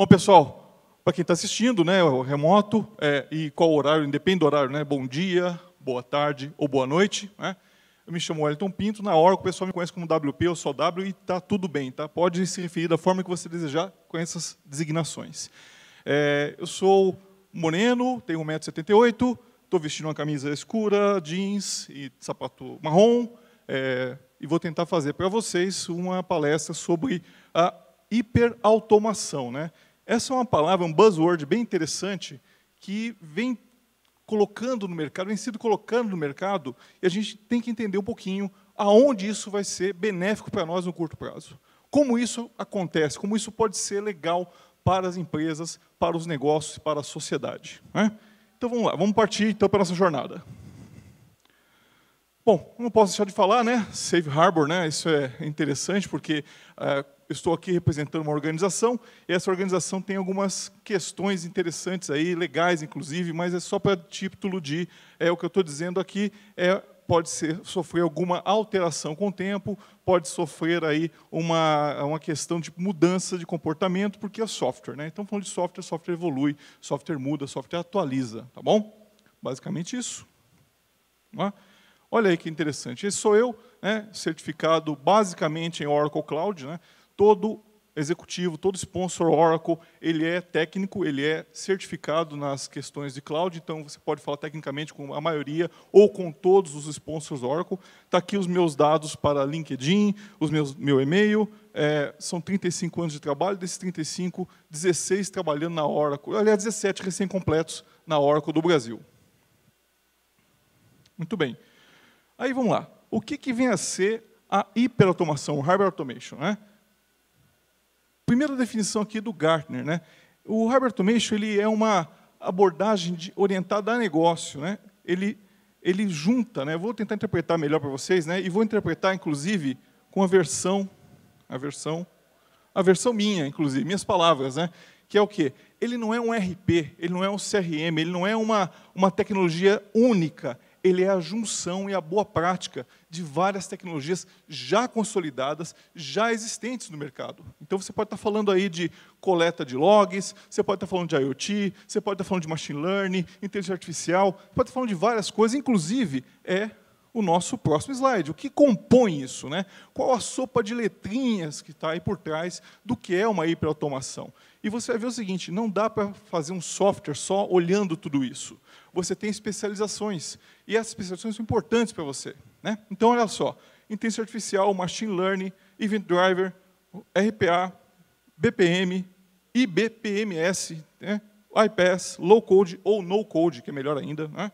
Bom, pessoal, para quem está assistindo, né, o remoto, é, e qual horário, depende do horário, né, bom dia, boa tarde ou boa noite. Né? Eu me chamo Wellington Pinto, na hora o pessoal me conhece como WP, eu sou W e está tudo bem, tá? pode se referir da forma que você desejar com essas designações. É, eu sou moreno, tenho 1,78m, estou vestindo uma camisa escura, jeans e sapato marrom, é, e vou tentar fazer para vocês uma palestra sobre a hiperautomação. Né? Essa é uma palavra, um buzzword bem interessante, que vem colocando no mercado, vem sido colocando no mercado, e a gente tem que entender um pouquinho aonde isso vai ser benéfico para nós no curto prazo. Como isso acontece, como isso pode ser legal para as empresas, para os negócios, para a sociedade. Né? Então vamos lá, vamos partir então para a nossa jornada. Bom, não posso deixar de falar, né? Safe Harbor, né? Isso é interessante porque eh, estou aqui representando uma organização, e essa organização tem algumas questões interessantes aí, legais inclusive, mas é só para título de é o que eu estou dizendo aqui é pode ser, sofrer alguma alteração com o tempo, pode sofrer aí uma, uma questão de mudança de comportamento, porque é software, né? Então, falando de software, software evolui, software muda, software atualiza, tá bom? Basicamente isso. É? Olha aí que interessante. Esse sou eu, né? certificado basicamente em Oracle Cloud, né? todo executivo, todo sponsor Oracle, ele é técnico, ele é certificado nas questões de cloud, então você pode falar tecnicamente com a maioria ou com todos os sponsors Oracle. Está aqui os meus dados para LinkedIn, os meus, meu e-mail, é, são 35 anos de trabalho, desses 35, 16 trabalhando na Oracle, aliás, 17 recém-completos na Oracle do Brasil. Muito bem. Aí vamos lá. O que, que vem a ser a hiperautomação, o hyper automation, né? Primeira definição aqui é do Gartner, né? O Herbert Meixo, ele é uma abordagem de, orientada a negócio, né? Ele ele junta, né? Vou tentar interpretar melhor para vocês, né? E vou interpretar inclusive com a versão a versão a versão minha, inclusive, minhas palavras, né? Que é o quê? Ele não é um RP, ele não é um CRM, ele não é uma, uma tecnologia única, ele é a junção e a boa prática de várias tecnologias já consolidadas, já existentes no mercado. Então você pode estar falando aí de coleta de logs, você pode estar falando de IoT, você pode estar falando de machine learning, inteligência artificial, pode estar falando de várias coisas, inclusive é o nosso próximo slide. O que compõe isso? Né? Qual a sopa de letrinhas que está aí por trás do que é uma hiperautomação? E você vai ver o seguinte, não dá para fazer um software só olhando tudo isso. Você tem especializações, e essas especializações são importantes para você. Né? Então, olha só, inteligência artificial, machine learning, event driver, RPA, BPM, IBPMS, né? IPS, low code ou no code, que é melhor ainda, né?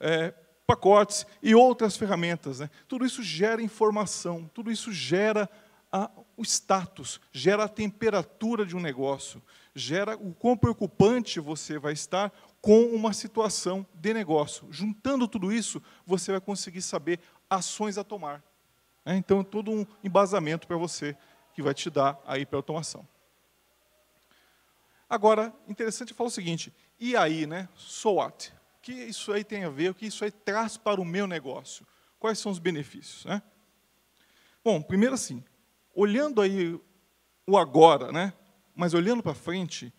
É, pacotes e outras ferramentas. Né? Tudo isso gera informação, tudo isso gera a, o status, gera a temperatura de um negócio, gera o quão preocupante você vai estar com uma situação de negócio. Juntando tudo isso, você vai conseguir saber ações a tomar. Né? Então, é todo um embasamento para você que vai te dar aí para automação. Agora, interessante falar o seguinte, e aí, né? So what? que isso aí tem a ver, o que isso aí traz para o meu negócio, quais são os benefícios. Né? Bom, primeiro assim, olhando aí o agora, né? mas olhando para frente,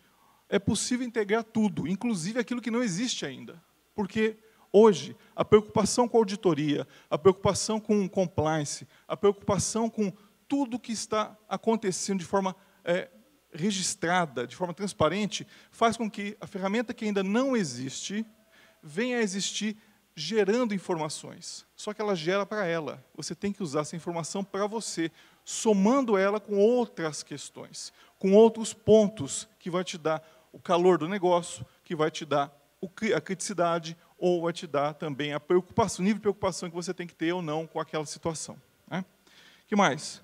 é possível integrar tudo, inclusive aquilo que não existe ainda. Porque hoje, a preocupação com a auditoria, a preocupação com o compliance, a preocupação com tudo que está acontecendo de forma é, registrada, de forma transparente, faz com que a ferramenta que ainda não existe vem a existir gerando informações. Só que ela gera para ela. Você tem que usar essa informação para você, somando ela com outras questões, com outros pontos que vai te dar o calor do negócio, que vai te dar a criticidade ou vai te dar também a preocupação, o nível de preocupação que você tem que ter ou não com aquela situação. Né? que mais?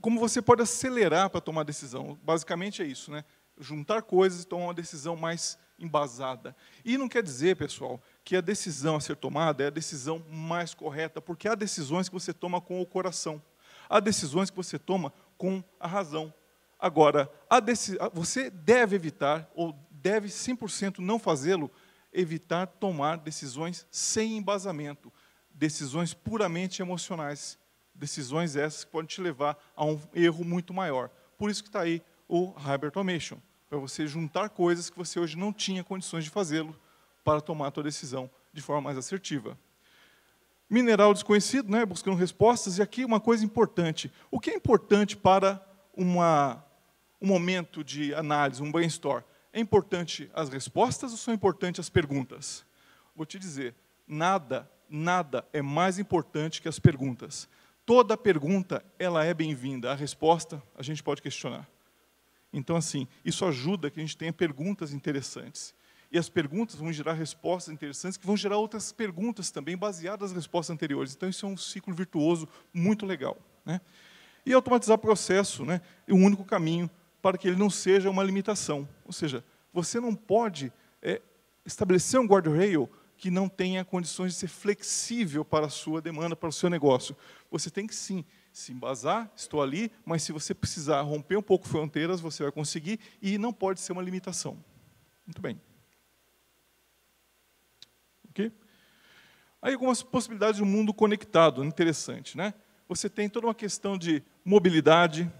Como você pode acelerar para tomar decisão? Basicamente é isso, né? Juntar coisas e tomar uma decisão mais embasada. E não quer dizer, pessoal, que a decisão a ser tomada é a decisão mais correta, porque há decisões que você toma com o coração, há decisões que você toma com a razão. Agora, a você deve evitar, ou deve 100% não fazê-lo, evitar tomar decisões sem embasamento, decisões puramente emocionais, decisões essas que podem te levar a um erro muito maior. Por isso que está aí o Hyper Automation para você juntar coisas que você hoje não tinha condições de fazê-lo para tomar a sua decisão de forma mais assertiva. Mineral desconhecido, né, buscando respostas, e aqui uma coisa importante. O que é importante para uma, um momento de análise, um brainstorm? É importante as respostas ou são importantes as perguntas? Vou te dizer, nada, nada é mais importante que as perguntas. Toda pergunta, ela é bem-vinda. A resposta, a gente pode questionar. Então, assim, isso ajuda que a gente tenha perguntas interessantes. E as perguntas vão gerar respostas interessantes, que vão gerar outras perguntas também, baseadas nas respostas anteriores. Então, isso é um ciclo virtuoso muito legal. Né? E automatizar o processo né, é o único caminho para que ele não seja uma limitação. Ou seja, você não pode é, estabelecer um guardrail que não tenha condições de ser flexível para a sua demanda, para o seu negócio. Você tem que sim se embasar, estou ali, mas se você precisar romper um pouco fronteiras, você vai conseguir e não pode ser uma limitação. Muito bem. Ok? Aí algumas possibilidades de um mundo conectado, interessante, né? Você tem toda uma questão de mobilidade,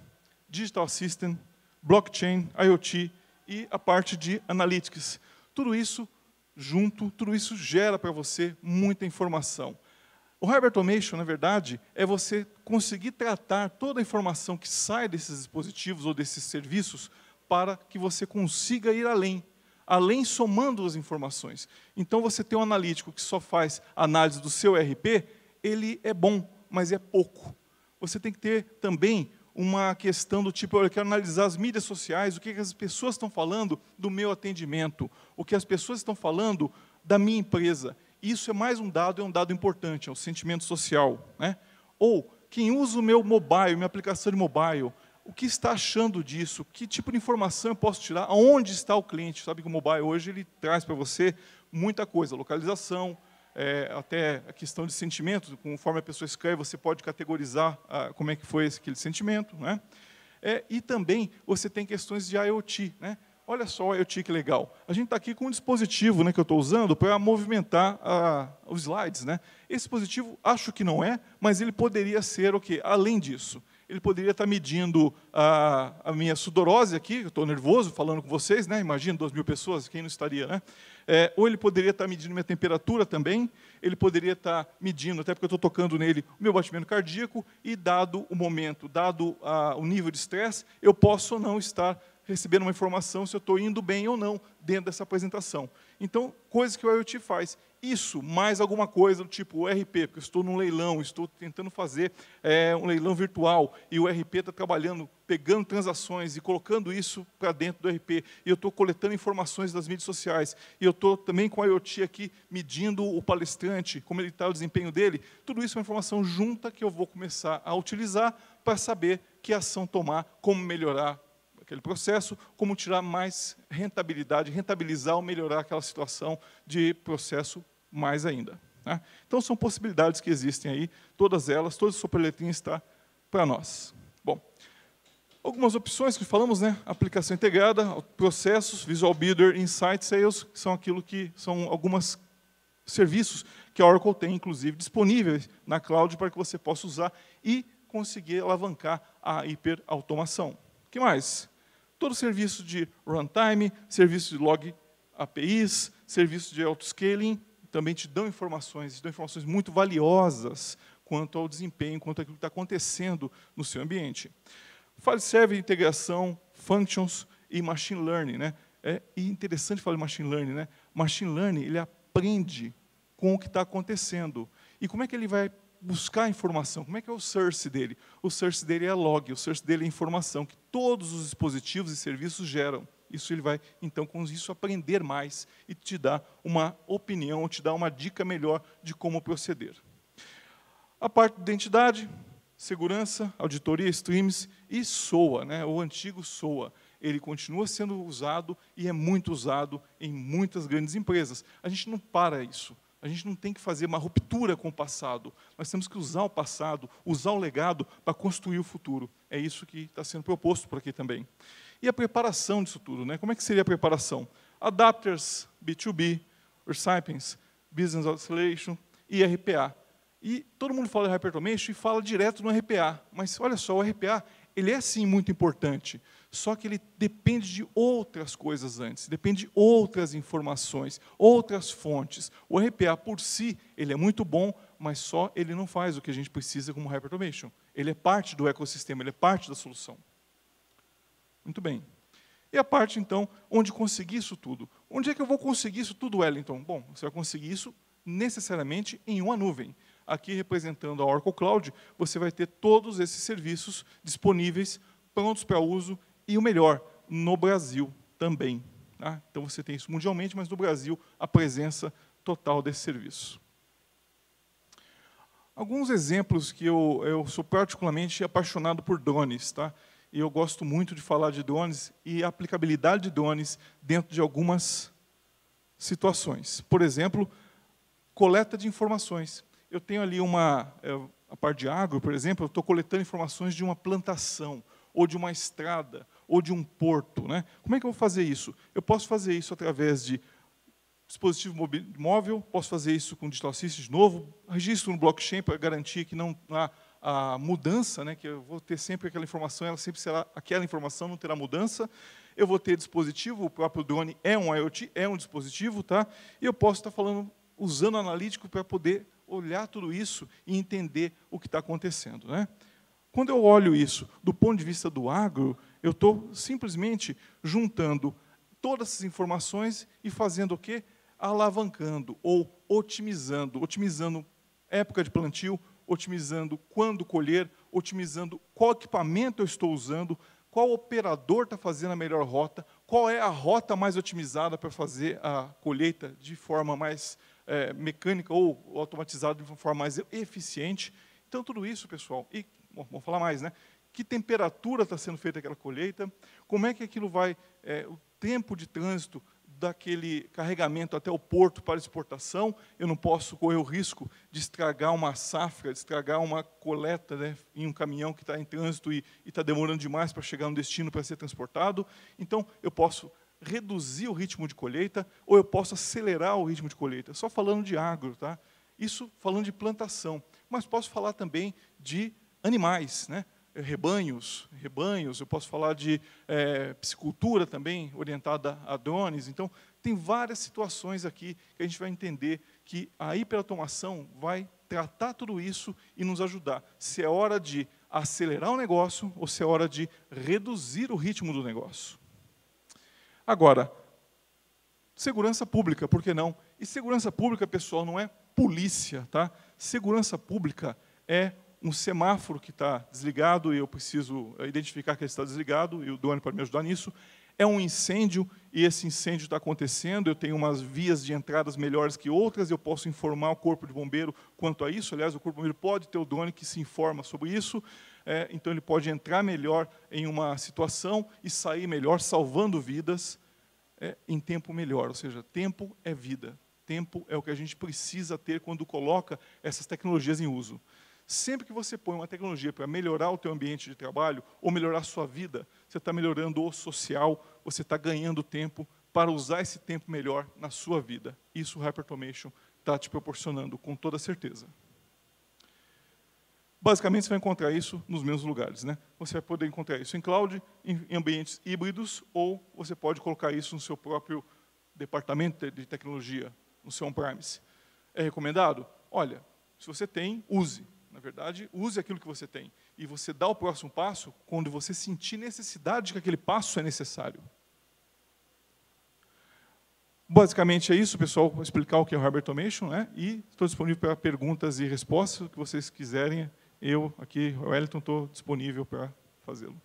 digital system, blockchain, IoT e a parte de analytics. Tudo isso junto, tudo isso gera para você muita informação. O hardware automation, na verdade, é você conseguir tratar toda a informação que sai desses dispositivos ou desses serviços para que você consiga ir além, além somando as informações. Então, você tem um analítico que só faz análise do seu RP, ele é bom, mas é pouco. Você tem que ter também uma questão do tipo, eu quero analisar as mídias sociais, o que as pessoas estão falando do meu atendimento, o que as pessoas estão falando da minha empresa. Isso é mais um dado, é um dado importante, é o sentimento social. Né? Ou, quem usa o meu mobile, minha aplicação de mobile, o que está achando disso? Que tipo de informação eu posso tirar? Aonde está o cliente? Sabe que o mobile hoje ele traz para você muita coisa, localização, é, até a questão de sentimento, conforme a pessoa escreve, você pode categorizar ah, como é que foi aquele sentimento. Né? É, e também você tem questões de IoT, né? Olha só eu tinha que legal. A gente está aqui com um dispositivo né, que eu estou usando para movimentar a, os slides. Né? Esse dispositivo, acho que não é, mas ele poderia ser o quê? Além disso. Ele poderia estar tá medindo a, a, minha sudorose aqui, eu estou nervoso falando com vocês, né? imagina, 2 mil pessoas, quem não estaria, né? É, ou ele poderia estar tá medindo minha temperatura também, ele poderia estar tá medindo, até porque eu estou tocando nele, o meu batimento cardíaco, e dado o momento, dado a, o nível de estresse, eu posso ou não estar receber uma informação se eu estou indo bem ou não dentro dessa apresentação. Então, coisas que o IoT faz. Isso, mais alguma coisa do tipo o RP, porque eu estou num leilão, estou tentando fazer é, um leilão virtual, e o RP está trabalhando, pegando transações e colocando isso para dentro do RP, e eu estou coletando informações das mídias sociais, e eu estou também com o IoT aqui medindo o palestrante, como ele está o desempenho dele. Tudo isso é uma informação junta que eu vou começar a utilizar para saber que ação tomar, como melhorar aquele processo, como tirar mais rentabilidade, rentabilizar ou melhorar aquela situação de processo mais ainda. Né? Então, são possibilidades que existem aí, todas elas, toda a sua estão está para nós. Bom, algumas opções que falamos, né? aplicação integrada, processos, Visual Builder, Insight Sales, são aquilo que são algumas serviços que a Oracle tem, inclusive, disponíveis na cloud para que você possa usar e conseguir alavancar a hiperautomação. O que mais? todo serviço de runtime, serviço de log APIs, serviço de autoscaling, também te dão informações, te dão informações muito valiosas quanto ao desempenho, quanto àquilo que está acontecendo no seu ambiente. Fale serve integração, functions e machine learning. Né? É interessante falar de machine learning. Né? Machine learning ele aprende com o que está acontecendo. E como é que ele vai buscar informação. Como é que é o search dele? O search dele é log, o search dele é informação que todos os dispositivos e serviços geram. Isso ele vai, então, com isso, aprender mais e te dar uma opinião, ou te dar uma dica melhor de como proceder. A parte de identidade, segurança, auditoria, streams e SOA, né? o antigo SOA. Ele continua sendo usado e é muito usado em muitas grandes empresas. A gente não para isso. A gente não tem que fazer uma ruptura com o passado, nós temos que usar o passado, usar o legado para construir o futuro. É isso que está sendo proposto por aqui também. E a preparação disso tudo, né? Como é que seria a preparação? Adapters, B2B, Recipients, Business Acceleration e RPA. E todo mundo fala de Hyperautomation e fala direto no RPA, mas olha só, o RPA, ele é sim muito importante. Só que ele depende de outras coisas antes, depende de outras informações, outras fontes. O RPA por si, ele é muito bom, mas só ele não faz o que a gente precisa como Hyperautomation. Ele é parte do ecossistema, ele é parte da solução. Muito bem. E a parte, então, onde conseguir isso tudo? Onde é que eu vou conseguir isso tudo, Wellington? Bom, você vai conseguir isso necessariamente em uma nuvem. Aqui, representando a Oracle Cloud, você vai ter todos esses serviços disponíveis, prontos para uso e o melhor, no Brasil também. Tá? Então você tem isso mundialmente, mas no Brasil a presença total desse serviço. Alguns exemplos que eu, eu sou particularmente apaixonado por drones, tá? E eu gosto muito de falar de drones e a aplicabilidade de drones dentro de algumas situações. Por exemplo, coleta de informações. Eu tenho ali uma, é, a parte de agro, por exemplo, eu estou coletando informações de uma plantação, ou de uma estrada, ou de um porto. Né? Como é que eu vou fazer isso? Eu posso fazer isso através de dispositivo móvel, posso fazer isso com Digital Assist de novo, registro no blockchain para garantir que não há a mudança, né, que eu vou ter sempre aquela informação, ela sempre será aquela informação, não terá mudança. Eu vou ter dispositivo, o próprio drone é um IoT, é um dispositivo, tá? E eu posso estar falando usando analítico para poder olhar tudo isso e entender o que está acontecendo, né? Quando eu olho isso do ponto de vista do agro, eu estou simplesmente juntando todas essas informações e fazendo o quê? Alavancando ou otimizando, otimizando época de plantio, otimizando quando colher, otimizando qual equipamento eu estou usando, qual operador está fazendo a melhor rota, qual é a rota mais otimizada para fazer a colheita de forma mais é, mecânica ou automatizada de forma mais eficiente. Então, tudo isso, pessoal, e vamos falar mais, né? que temperatura está sendo feita aquela colheita, como é que aquilo vai, é, o tempo de trânsito daquele carregamento até o porto para exportação, eu não posso correr o risco de estragar uma safra, de estragar uma coleta né, em um caminhão que está em trânsito e está demorando demais para chegar no destino para ser transportado. Então, eu posso reduzir o ritmo de colheita ou eu posso acelerar o ritmo de colheita. Só falando de agro, tá? Isso falando de plantação, mas posso falar também de animais, né? rebanhos, rebanhos, eu posso falar de é, piscicultura também, orientada a drones. Então, tem várias situações aqui que a gente vai entender que a hiperautomação vai tratar tudo isso e nos ajudar. Se é hora de acelerar o negócio ou se é hora de reduzir o ritmo do negócio. Agora, segurança pública, por que não? E segurança pública, pessoal, não é polícia, tá? Segurança pública é um semáforo que está desligado e eu preciso eh, identificar que ele está desligado, e o dono pode me ajudar nisso. É um incêndio e esse incêndio está acontecendo, eu tenho umas vias de entradas melhores que outras, eu posso informar o Corpo de Bombeiro quanto a isso. Aliás, o Corpo de Bombeiro pode ter o drone que se informa sobre isso, é, então ele pode entrar melhor em uma situação e sair melhor, salvando vidas é, em tempo melhor. Ou seja, tempo é vida, tempo é o que a gente precisa ter quando coloca essas tecnologias em uso. Sempre que você põe uma tecnologia para melhorar o teu ambiente de trabalho ou melhorar a sua vida, você está melhorando o social, você está ganhando tempo para usar esse tempo melhor na sua vida. Isso o Hyperautomation está te proporcionando, com toda certeza. Basicamente, você vai encontrar isso nos mesmos lugares. Né? Você vai poder encontrar isso em cloud, em ambientes híbridos, ou você pode colocar isso no seu próprio departamento de tecnologia, no seu on-premise. É recomendado? Olha, se você tem, use. Na verdade, use aquilo que você tem. E você dá o próximo passo quando você sentir necessidade de que aquele passo é necessário. Basicamente é isso, pessoal, vou explicar o que é o Harbor Automation, né? e estou disponível para perguntas e respostas, o que vocês quiserem. Eu, aqui, Wellington, estou disponível para fazê-lo.